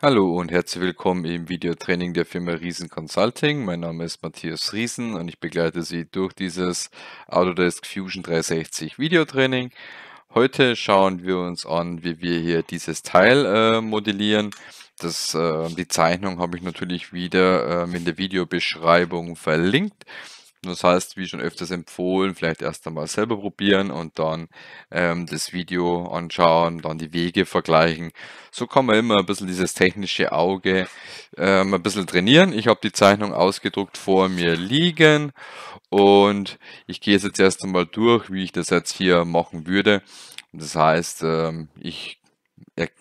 Hallo und herzlich willkommen im Videotraining der Firma Riesen Consulting. Mein Name ist Matthias Riesen und ich begleite Sie durch dieses Autodesk Fusion 360 Videotraining. Heute schauen wir uns an, wie wir hier dieses Teil äh, modellieren. Das, äh, die Zeichnung habe ich natürlich wieder äh, in der Videobeschreibung verlinkt. Das heißt, wie schon öfters empfohlen, vielleicht erst einmal selber probieren und dann ähm, das Video anschauen, dann die Wege vergleichen. So kann man immer ein bisschen dieses technische Auge ähm, ein bisschen trainieren. Ich habe die Zeichnung ausgedruckt vor mir liegen und ich gehe jetzt erst einmal durch, wie ich das jetzt hier machen würde. Das heißt, ähm, ich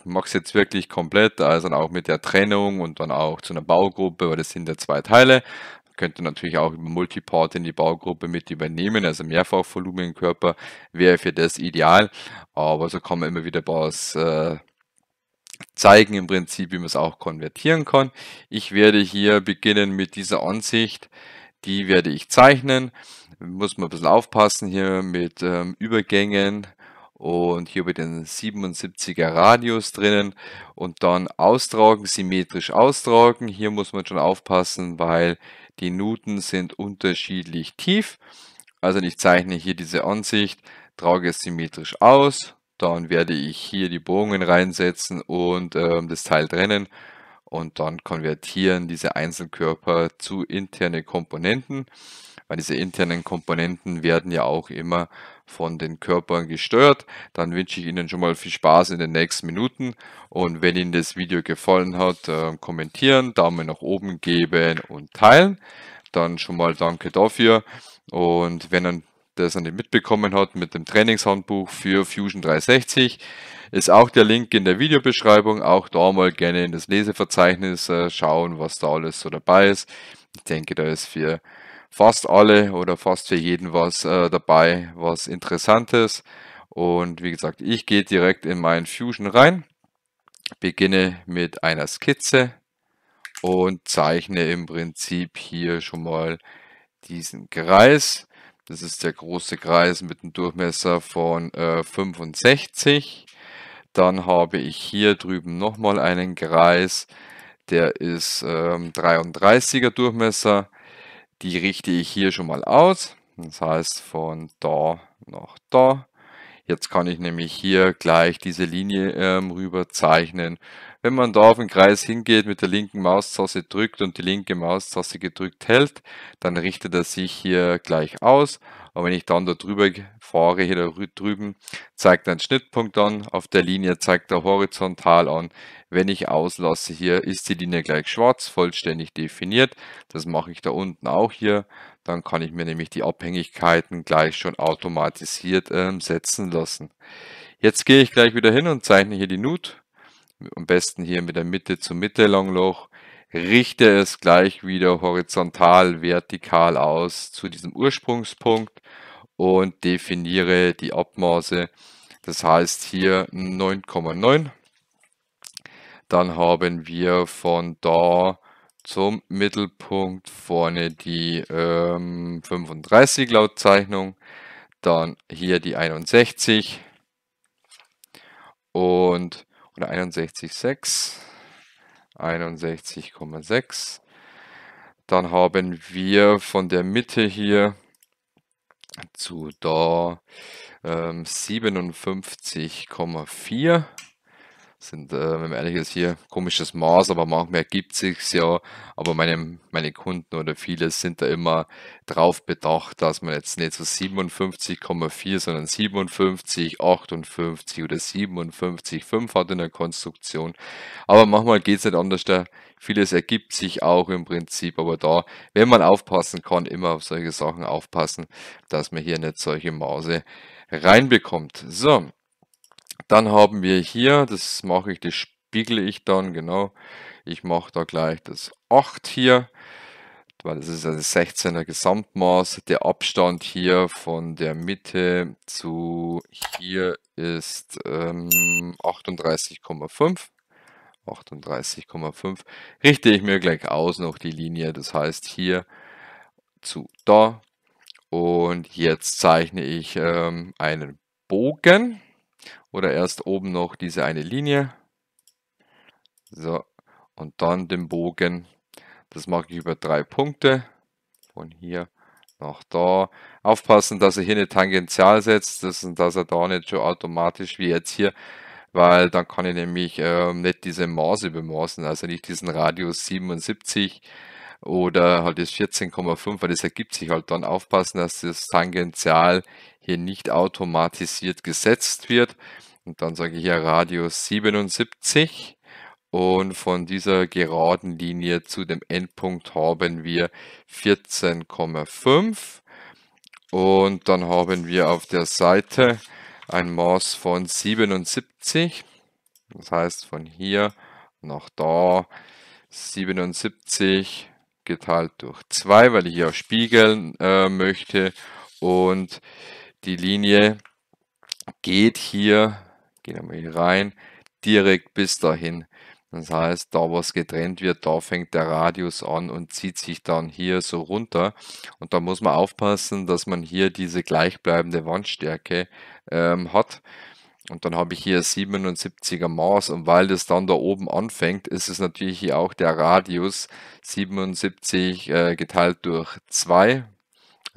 mache es jetzt wirklich komplett, also auch mit der Trennung und dann auch zu einer Baugruppe, weil das sind ja zwei Teile könnte natürlich auch über Multiport in die Baugruppe mit übernehmen, also Mehrfachvolumenkörper wäre für das ideal, aber so kann man immer wieder was äh, zeigen im Prinzip, wie man es auch konvertieren kann. Ich werde hier beginnen mit dieser Ansicht, die werde ich zeichnen. Muss man ein bisschen aufpassen hier mit ähm, Übergängen und hier über den 77er Radius drinnen und dann austragen, symmetrisch austragen. Hier muss man schon aufpassen, weil die Nuten sind unterschiedlich tief. Also ich zeichne hier diese Ansicht, trage es symmetrisch aus. Dann werde ich hier die Bohrungen reinsetzen und äh, das Teil trennen. Und dann konvertieren diese Einzelkörper zu internen Komponenten. Weil diese internen Komponenten werden ja auch immer von den Körpern gesteuert. Dann wünsche ich Ihnen schon mal viel Spaß in den nächsten Minuten und wenn Ihnen das Video gefallen hat, ähm, kommentieren, Daumen nach oben geben und teilen. Dann schon mal danke dafür und wenn dann das an dem mitbekommen hat mit dem Trainingshandbuch für Fusion 360. Ist auch der Link in der Videobeschreibung. Auch da mal gerne in das Leseverzeichnis äh, schauen, was da alles so dabei ist. Ich denke, da ist für fast alle oder fast für jeden was äh, dabei, was Interessantes. Und wie gesagt, ich gehe direkt in meinen Fusion rein, beginne mit einer Skizze und zeichne im Prinzip hier schon mal diesen Kreis. Das ist der große Kreis mit einem Durchmesser von äh, 65. Dann habe ich hier drüben nochmal einen Kreis, der ist ähm, 33er Durchmesser. Die richte ich hier schon mal aus. Das heißt von da nach da. Jetzt kann ich nämlich hier gleich diese Linie ähm, rüber zeichnen, wenn man da auf den Kreis hingeht, mit der linken Maustaste drückt und die linke Maustaste gedrückt hält, dann richtet er sich hier gleich aus. Und wenn ich dann da drüber fahre, hier da drüben, zeigt er einen Schnittpunkt an. Auf der Linie zeigt er horizontal an. Wenn ich auslasse hier, ist die Linie gleich schwarz, vollständig definiert. Das mache ich da unten auch hier. Dann kann ich mir nämlich die Abhängigkeiten gleich schon automatisiert äh, setzen lassen. Jetzt gehe ich gleich wieder hin und zeichne hier die Nut am besten hier mit der Mitte zu Mitte Longloch, richte es gleich wieder horizontal, vertikal aus zu diesem Ursprungspunkt und definiere die Abmaße. Das heißt hier 9,9. Dann haben wir von da zum Mittelpunkt vorne die ähm, 35 laut Zeichnung, dann hier die 61 und oder 61,6, 61,6. Dann haben wir von der Mitte hier zu da ähm, 57,4 sind, äh, wenn man ehrlich ist, hier komisches Maß, aber manchmal ergibt sich's ja. Aber meine, meine Kunden oder viele sind da immer drauf bedacht, dass man jetzt nicht so 57,4, sondern 57, 58 oder 57,5 hat in der Konstruktion. Aber manchmal geht's nicht anders. Da vieles ergibt sich auch im Prinzip. Aber da, wenn man aufpassen kann, immer auf solche Sachen aufpassen, dass man hier nicht solche Maße reinbekommt. So, dann haben wir hier, das mache ich, das spiegle ich dann, genau. Ich mache da gleich das 8 hier, weil das ist ein 16er Gesamtmaß. Der Abstand hier von der Mitte zu hier ist ähm, 38,5. 38,5. Richte ich mir gleich aus noch die Linie, das heißt hier zu da. Und jetzt zeichne ich ähm, einen Bogen oder erst oben noch diese eine Linie. So, und dann den Bogen. Das mache ich über drei Punkte. Von hier nach da. Aufpassen, dass er hier eine Tangential setzt, das und dass er da nicht so automatisch wie jetzt hier, weil dann kann ich nämlich äh, nicht diese Maße bemaßen, also nicht diesen Radius 77 oder halt das 14,5, weil das ergibt sich halt dann aufpassen, dass das Tangential hier nicht automatisiert gesetzt wird. Und dann sage ich hier Radius 77 und von dieser geraden Linie zu dem Endpunkt haben wir 14,5 und dann haben wir auf der Seite ein Maß von 77. Das heißt von hier nach da 77 geteilt durch 2, weil ich hier spiegeln äh, möchte. Und die Linie geht hier, gehen wir hier rein, direkt bis dahin. Das heißt, da was getrennt wird, da fängt der Radius an und zieht sich dann hier so runter. Und da muss man aufpassen, dass man hier diese gleichbleibende Wandstärke ähm, hat. Und dann habe ich hier 77er Maß und weil das dann da oben anfängt, ist es natürlich hier auch der Radius 77 äh, geteilt durch 2,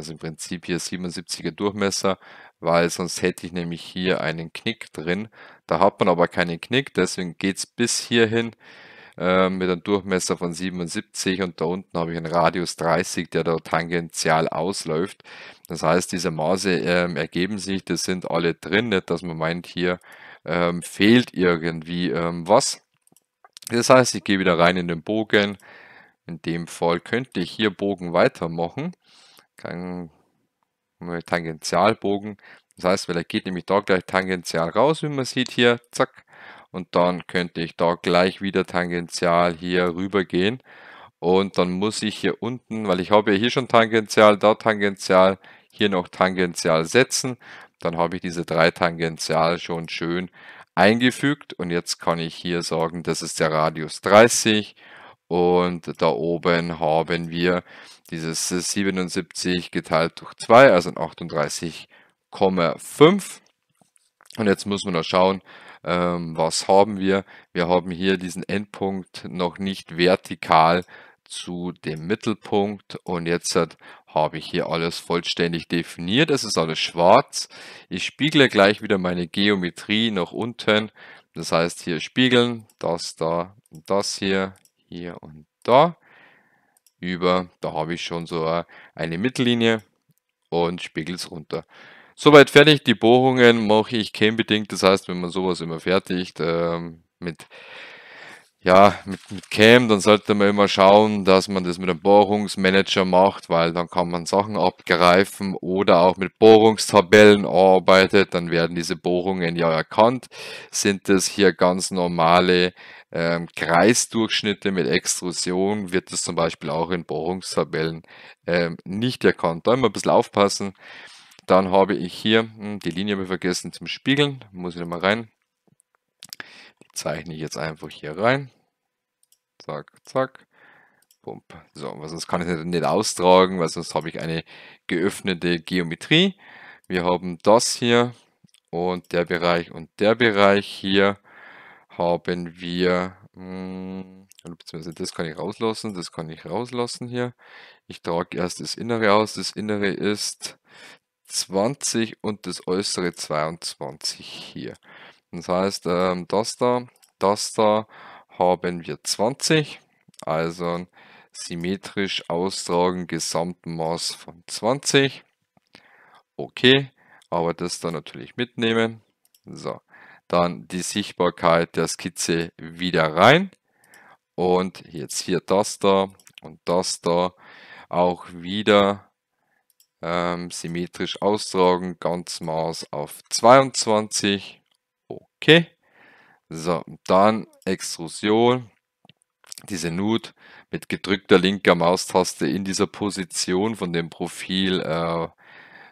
also im Prinzip hier 77er Durchmesser, weil sonst hätte ich nämlich hier einen Knick drin. Da hat man aber keinen Knick, deswegen geht es bis hierhin äh, mit einem Durchmesser von 77 und da unten habe ich einen Radius 30, der da tangential ausläuft. Das heißt, diese Maße äh, ergeben sich, das sind alle drin, nicht, dass man meint, hier äh, fehlt irgendwie ähm, was. Das heißt, ich gehe wieder rein in den Bogen. In dem Fall könnte ich hier Bogen weitermachen kein Tangentialbogen. Das heißt, weil er geht nämlich da gleich tangential raus, wie man sieht hier, zack. Und dann könnte ich da gleich wieder tangential hier rüber gehen. Und dann muss ich hier unten, weil ich habe ja hier schon tangential, da tangential, hier noch tangential setzen. Dann habe ich diese drei tangential schon schön eingefügt. Und jetzt kann ich hier sagen, das ist der Radius 30. Und da oben haben wir dieses 77 geteilt durch 2, also 38,5. Und jetzt muss man noch schauen, ähm, was haben wir. Wir haben hier diesen Endpunkt noch nicht vertikal zu dem Mittelpunkt und jetzt hat, habe ich hier alles vollständig definiert. Es ist alles schwarz. Ich spiegle gleich wieder meine Geometrie nach unten. Das heißt hier spiegeln, das da, das hier, hier und da über. Da habe ich schon so eine Mittellinie und spiegel es runter. Soweit fertig. Die Bohrungen mache ich kennbedingt. Das heißt, wenn man sowas immer fertigt, ähm, mit ja, mit, mit Cam, dann sollte man immer schauen, dass man das mit einem Bohrungsmanager macht, weil dann kann man Sachen abgreifen oder auch mit Bohrungstabellen arbeitet, dann werden diese Bohrungen ja erkannt. Sind das hier ganz normale ähm, Kreisdurchschnitte mit Extrusion, wird das zum Beispiel auch in Bohrungstabellen ähm, nicht erkannt. Da immer ein bisschen aufpassen. Dann habe ich hier, hm, die Linie habe ich vergessen zum Spiegeln, muss ich nochmal rein zeichne ich jetzt einfach hier rein. Zack, zack. Bump. So, was sonst kann ich nicht, nicht austragen, weil sonst habe ich eine geöffnete Geometrie. Wir haben das hier und der Bereich und der Bereich hier haben wir, mh, mm, beziehungsweise das kann ich rauslassen, das kann ich rauslassen hier. Ich trage erst das Innere aus, das Innere ist 20 und das Äußere 22 hier. Das heißt, ähm, das da, das da haben wir 20, also symmetrisch austragen, gesamten Maß von 20. Okay, aber das dann natürlich mitnehmen. So, dann die Sichtbarkeit der Skizze wieder rein. Und jetzt hier das da und das da auch wieder ähm, symmetrisch austragen, ganz Maß auf 22. Okay. So, dann Extrusion, diese Nut mit gedrückter linker Maustaste in dieser Position von dem Profil äh,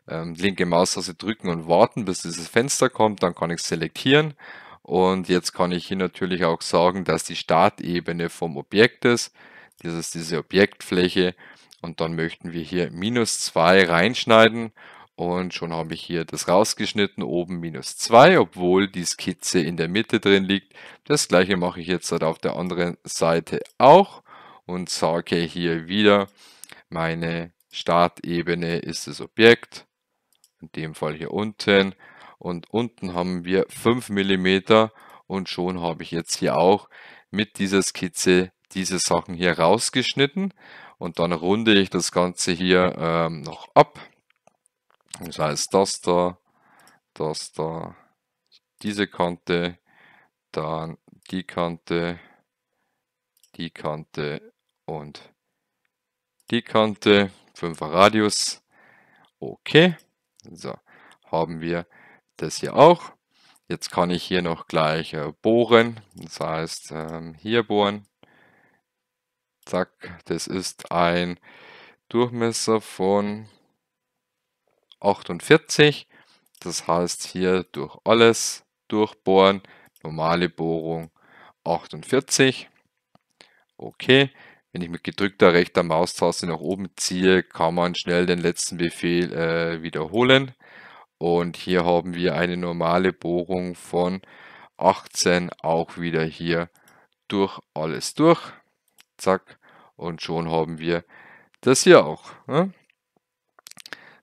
ähm, linke Maustaste drücken und warten, bis dieses Fenster kommt, dann kann ich selektieren und jetzt kann ich hier natürlich auch sagen, dass die Startebene vom Objekt ist, das ist diese Objektfläche und dann möchten wir hier minus 2 reinschneiden und schon habe ich hier das rausgeschnitten, oben minus 2, obwohl die Skizze in der Mitte drin liegt. Das gleiche mache ich jetzt halt auf der anderen Seite auch und sage hier wieder, meine Startebene ist das Objekt, in dem Fall hier unten. Und unten haben wir 5 mm und schon habe ich jetzt hier auch mit dieser Skizze diese Sachen hier rausgeschnitten. Und dann runde ich das Ganze hier ähm, noch ab das heißt, das da, das da, diese Kante, dann die Kante, die Kante und die Kante, 5 Radius. Okay, so haben wir das hier auch. Jetzt kann ich hier noch gleich äh, bohren, das heißt ähm, hier bohren. Zack, das ist ein Durchmesser von 48. Das heißt hier durch alles durchbohren, normale Bohrung 48. Okay, wenn ich mit gedrückter rechter Maustaste nach oben ziehe, kann man schnell den letzten Befehl äh, wiederholen. Und hier haben wir eine normale Bohrung von 18 auch wieder hier durch alles durch. Zack. Und schon haben wir das hier auch. Ne?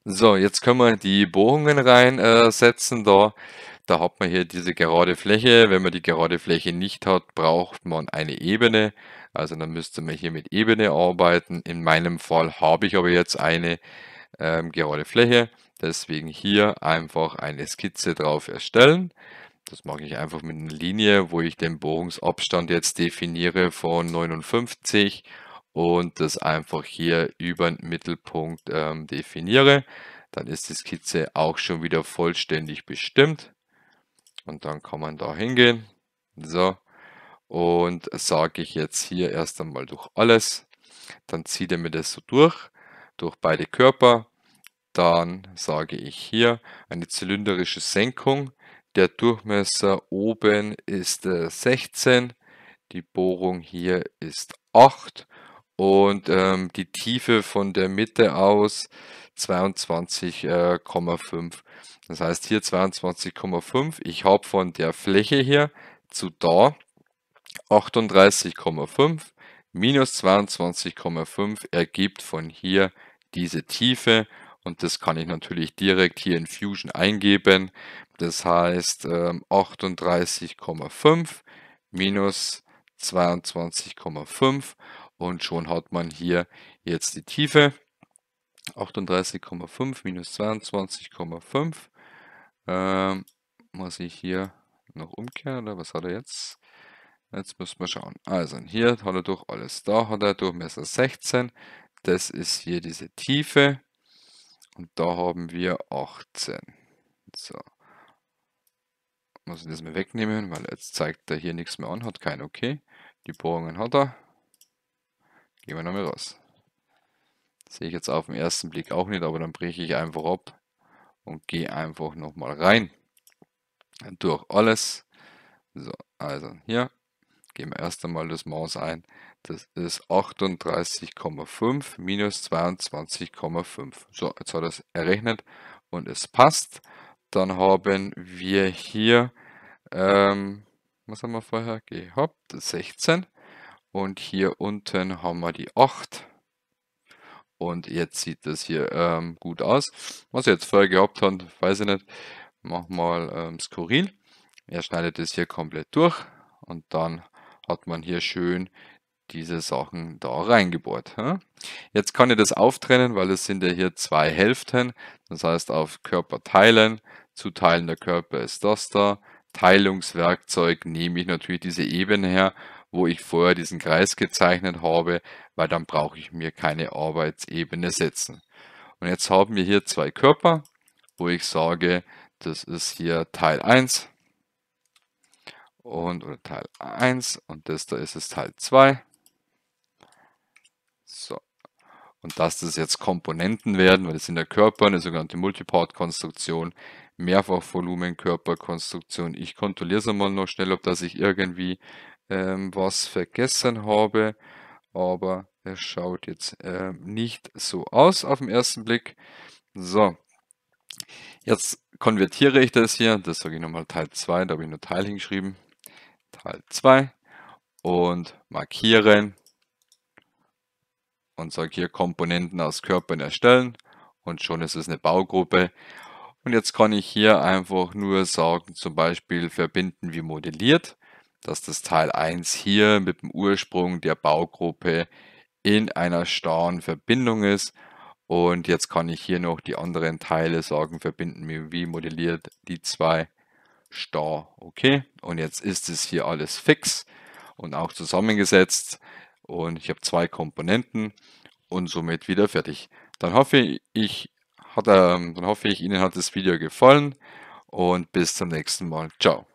So, jetzt können wir die Bohrungen reinsetzen. Äh, da, da hat man hier diese gerade Fläche. Wenn man die gerade Fläche nicht hat, braucht man eine Ebene. Also dann müsste man hier mit Ebene arbeiten. In meinem Fall habe ich aber jetzt eine ähm, gerade Fläche. Deswegen hier einfach eine Skizze drauf erstellen. Das mache ich einfach mit einer Linie, wo ich den Bohrungsabstand jetzt definiere von 59 und das einfach hier über den Mittelpunkt ähm, definiere. Dann ist die Skizze auch schon wieder vollständig bestimmt. Und dann kann man da hingehen. So. Und sage ich jetzt hier erst einmal durch alles. Dann zieht er mir das so durch, durch beide Körper. Dann sage ich hier eine zylindrische Senkung. Der Durchmesser oben ist 16, äh, die Bohrung hier ist 8 und ähm, die Tiefe von der Mitte aus 22,5. Äh, das heißt hier 22,5. Ich habe von der Fläche hier zu da 38,5 minus 22,5 ergibt von hier diese Tiefe und das kann ich natürlich direkt hier in Fusion eingeben. Das heißt 38,5 ähm, minus 22,5 und schon hat man hier jetzt die Tiefe. 38,5 minus 22,5. Ähm, muss ich hier noch umkehren oder was hat er jetzt? Jetzt müssen wir schauen. Also hier hat er durch alles. Da hat er Durchmesser 16. Das ist hier diese Tiefe. Und da haben wir 18. So. Muss ich das mal wegnehmen, weil jetzt zeigt er hier nichts mehr an. Hat kein Okay. Die Bohrungen hat er. Gehen wir nochmal raus. sehe ich jetzt auf den ersten Blick auch nicht, aber dann breche ich einfach ab und gehe einfach nochmal rein. Durch alles. So, also hier gehen wir erst einmal das Maus ein. Das ist 38,5 minus 22,5. So, jetzt hat er es errechnet und es passt. Dann haben wir hier, ähm, was haben wir vorher gehabt? 16. Und hier unten haben wir die 8. Und jetzt sieht das hier ähm, gut aus. Was er jetzt vorher gehabt hat, weiß ich nicht. Mach mal ähm, skurril. Er schneidet das hier komplett durch. Und dann hat man hier schön diese Sachen da reingebohrt. Jetzt kann ich das auftrennen, weil es sind ja hier zwei Hälften. Das heißt auf Körper teilen. Zu Teilen der Körper ist das da. Teilungswerkzeug nehme ich natürlich diese Ebene her wo ich vorher diesen Kreis gezeichnet habe, weil dann brauche ich mir keine Arbeitsebene setzen. Und jetzt haben wir hier zwei Körper, wo ich sage, das ist hier Teil 1 und oder Teil 1 und das da ist es Teil 2. So. Und dass das jetzt Komponenten werden, weil das sind der Körper, eine sogenannte Multipart-Konstruktion, Mehrfachvolumen-Körperkonstruktion. Ich kontrolliere es einmal noch schnell, ob das ich irgendwie ähm, was vergessen habe, aber es schaut jetzt äh, nicht so aus auf den ersten Blick. So, jetzt konvertiere ich das hier, das sage ich nochmal Teil 2, da habe ich nur Teil hingeschrieben, Teil 2 und markieren und sage hier Komponenten aus Körpern erstellen und schon ist es eine Baugruppe. Und jetzt kann ich hier einfach nur sagen, zum Beispiel verbinden wie modelliert dass das Teil 1 hier mit dem Ursprung der Baugruppe in einer starren Verbindung ist. Und jetzt kann ich hier noch die anderen Teile sagen, verbinden wir wie modelliert die zwei starr. Okay, und jetzt ist es hier alles fix und auch zusammengesetzt. Und ich habe zwei Komponenten und somit wieder fertig. Dann hoffe ich, hat, ähm, dann hoffe ich Ihnen hat das Video gefallen und bis zum nächsten Mal. Ciao.